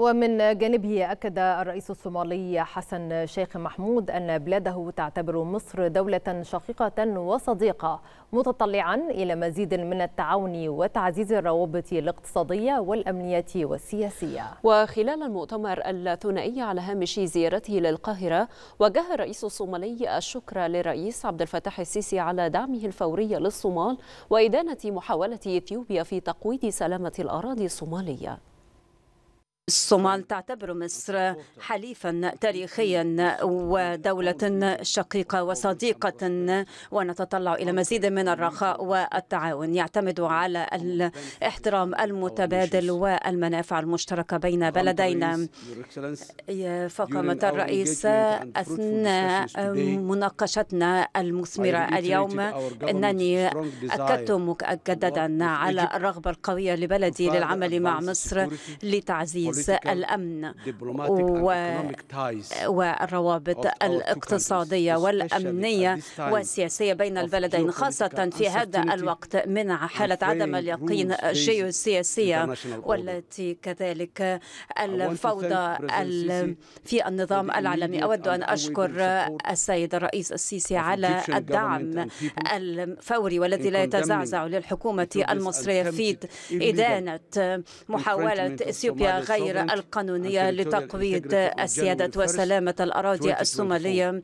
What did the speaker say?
ومن جانبه أكد الرئيس الصومالي حسن شيخ محمود أن بلاده تعتبر مصر دولة شقيقة وصديقة متطلعا إلى مزيد من التعاون وتعزيز الروابط الاقتصادية والأمنية والسياسية وخلال المؤتمر الثنائي على هامش زيارته للقاهرة وجه الرئيس الصومالي الشكر للرئيس عبد الفتاح السيسي على دعمه الفوري للصومال وإدانة محاولة إثيوبيا في تقويض سلامة الأراضي الصومالية الصومال نعم. تعتبر مصر حليفا تاريخيا ودولة شقيقة وصديقة ونتطلع إلى مزيد من الرخاء والتعاون يعتمد على الاحترام المتبادل والمنافع المشتركة بين بلدينا فقامة الرئيس أثناء مناقشتنا المثمرة اليوم أنني أكدت مجددا على الرغبة القوية لبلدي للعمل مع مصر لتعزيز رؤوس الأمن و... والروابط الاقتصادية والأمنية والسياسية بين البلدين خاصة في هذا الوقت من حالة عدم اليقين الجيوسياسية والتي كذلك الفوضى في النظام العالمي أود أن أشكر السيد الرئيس السيسي على الدعم الفوري والذي لا يتزعزع للحكومة المصرية في إدانة محاولة إثيوبيا غير غير القانونية لتقويض السيادة وسلامة الأراضي الصومالية